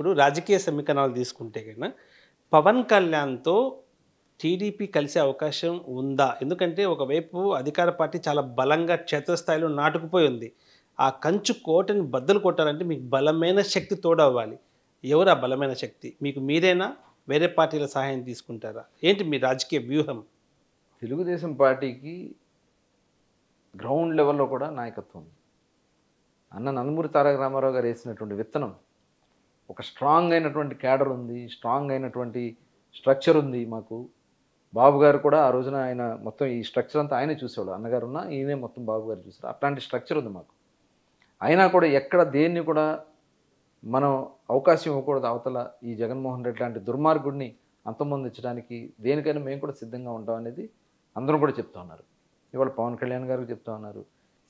ఇప్పుడు రాజకీయ సమీకరణాలు తీసుకుంటే కన్నా పవన్ కళ్యాణ్తో టీడీపీ కలిసే అవకాశం ఉందా ఎందుకంటే ఒకవైపు అధికార పార్టీ చాలా బలంగా క్షేత్రస్థాయిలో నాటుకుపోయి ఉంది ఆ కంచు కోటని బద్దలు కొట్టాలంటే మీకు బలమైన శక్తి తోడవ్వాలి ఎవరు ఆ బలమైన శక్తి మీకు మీరైనా వేరే పార్టీల సహాయం తీసుకుంటారా ఏంటి మీ రాజకీయ వ్యూహం తెలుగుదేశం పార్టీకి గ్రౌండ్ లెవెల్లో కూడా నాయకత్వం అన్న నందమూరి తారక రామారావు గారు వేసినటువంటి విత్తనం ఒక స్ట్రాంగ్ అయినటువంటి క్యాడర్ ఉంది స్ట్రాంగ్ అయినటువంటి స్ట్రక్చర్ ఉంది మాకు బాబు గారు కూడా ఆ రోజున ఆయన మొత్తం ఈ స్ట్రక్చర్ అంతా ఆయనే చూసేవాడు అన్నగారు ఉన్నా ఈయనే మొత్తం బాబు గారు చూసారు అట్లాంటి స్ట్రక్చర్ ఉంది మాకు అయినా కూడా ఎక్కడ దేన్ని కూడా మనం అవకాశం ఇవ్వకూడదు అవతల ఈ జగన్మోహన్ రెడ్డి లాంటి దుర్మార్గుడిని అంతమొందించడానికి దేనికైనా మేము కూడా సిద్ధంగా ఉంటాం అనేది అందరూ కూడా చెప్తా ఉన్నారు ఇవాళ పవన్ కళ్యాణ్ గారికి చెప్తా ఉన్నారు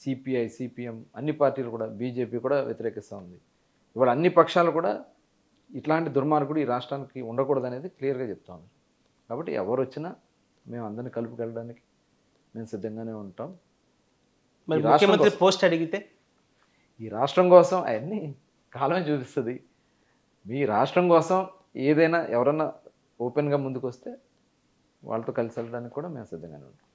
సిపిఐ సిపిఎం అన్ని పార్టీలు కూడా బీజేపీ కూడా వ్యతిరేకిస్తూ ఉంది ఇవాళ అన్ని పక్షాలు కూడా ఇట్లాంటి దుర్మార్గుడు ఈ రాష్ట్రానికి ఉండకూడదు అనేది క్లియర్గా చెప్తా కాబట్టి ఎవరు వచ్చినా మేము అందరినీ కలుపుకెళ్ళడానికి మేము సిద్ధంగానే ఉంటాం మరి ముఖ్యమంత్రి పోస్ట్ అడిగితే ఈ రాష్ట్రం కోసం అవన్నీ కాలమే చూపిస్తుంది మీ రాష్ట్రం కోసం ఏదైనా ఎవరన్నా ఓపెన్గా ముందుకు వస్తే వాళ్ళతో కలిసి వెళ్ళడానికి కూడా మేము సిద్ధంగానే ఉంటాం